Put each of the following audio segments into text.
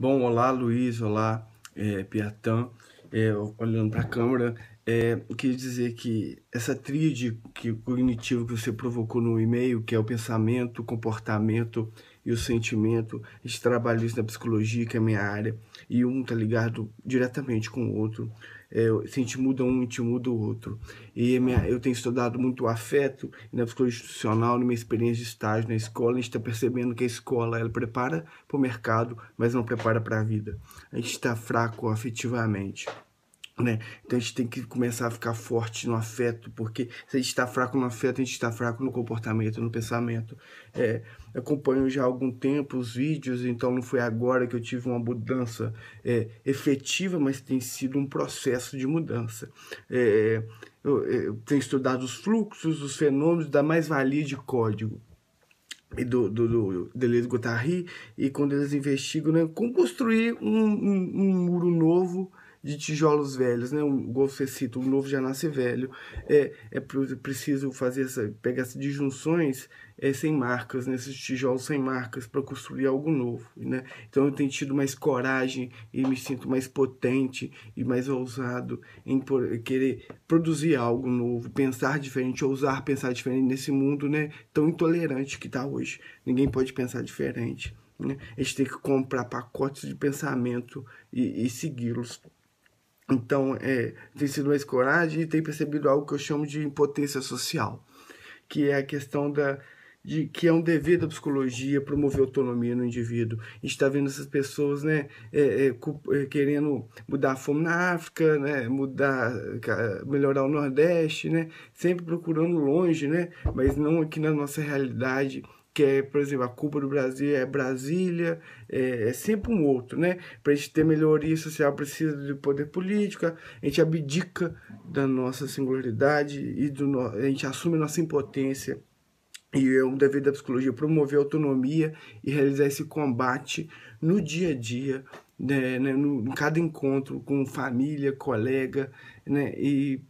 Bom, olá Luiz, olá é, Piatã, é, olhando para a câmera, é, eu queria dizer que essa tríade que, cognitivo que você provocou no e-mail, que é o pensamento, o comportamento e o sentimento, a gente trabalha isso na psicologia, que é a minha área, e um está ligado diretamente com o outro. É, se a gente muda um, a gente muda o outro. E minha, eu tenho estudado muito o afeto na psicologia institucional, na minha experiência de estágio na escola, a gente está percebendo que a escola ela prepara para o mercado, mas não prepara para a vida. A gente está fraco afetivamente. Né? Então a gente tem que começar a ficar forte no afeto, porque se a gente está fraco no afeto, a gente está fraco no comportamento, no pensamento. É, acompanho já há algum tempo os vídeos, então não foi agora que eu tive uma mudança é, efetiva, mas tem sido um processo de mudança. É, eu, é, eu tenho estudado os fluxos, os fenômenos da mais-valia de código e do, do, do Deleuze Guattari, e quando eles investigam né, como construir um, um, um muro novo de tijolos velhos, né? O você cita, o novo já nasce velho. É, é preciso fazer essa, pegar essas disjunções é, sem marcas, nesses né? tijolos sem marcas para construir algo novo, né? Então eu tenho tido mais coragem e me sinto mais potente e mais ousado em querer produzir algo novo, pensar diferente, ousar pensar diferente nesse mundo, né? Tão intolerante que está hoje. Ninguém pode pensar diferente. Né? A gente tem que comprar pacotes de pensamento e, e segui-los. Então, é, tem sido mais coragem e tem percebido algo que eu chamo de impotência social, que é a questão da de que é um dever da psicologia promover autonomia no indivíduo. A gente está vendo essas pessoas, né, é, é, é, querendo mudar a fome na África, né, mudar, melhorar o Nordeste, né, sempre procurando longe, né, mas não aqui na nossa realidade que é, por exemplo, a culpa do Brasil é Brasília, é, é sempre um outro, né? Para a gente ter melhoria social precisa de poder político, a gente abdica da nossa singularidade e do no... a gente assume nossa impotência. E é um dever da psicologia promover autonomia e realizar esse combate no dia a dia, né, né, no, em cada encontro com família, colega, né, e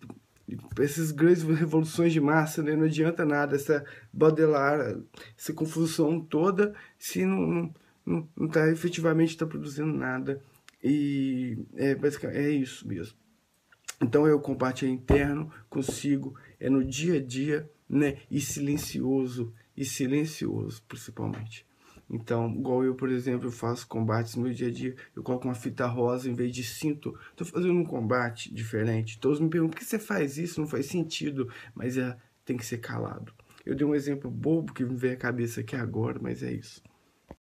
essas grandes revoluções de massa, né? não adianta nada essa Baudelaire, essa confusão toda, se não não está efetivamente tá produzindo nada. E é, basicamente, é isso mesmo. Então eu compartilho combate é interno consigo, é no dia a dia, né? E silencioso, e silencioso principalmente. Então, igual eu, por exemplo, eu faço combates no meu dia a dia, eu coloco uma fita rosa em vez de cinto. Tô fazendo um combate diferente. Todos me perguntam, por que você faz isso? Não faz sentido, mas é, tem que ser calado. Eu dei um exemplo bobo que me veio à cabeça aqui agora, mas é isso.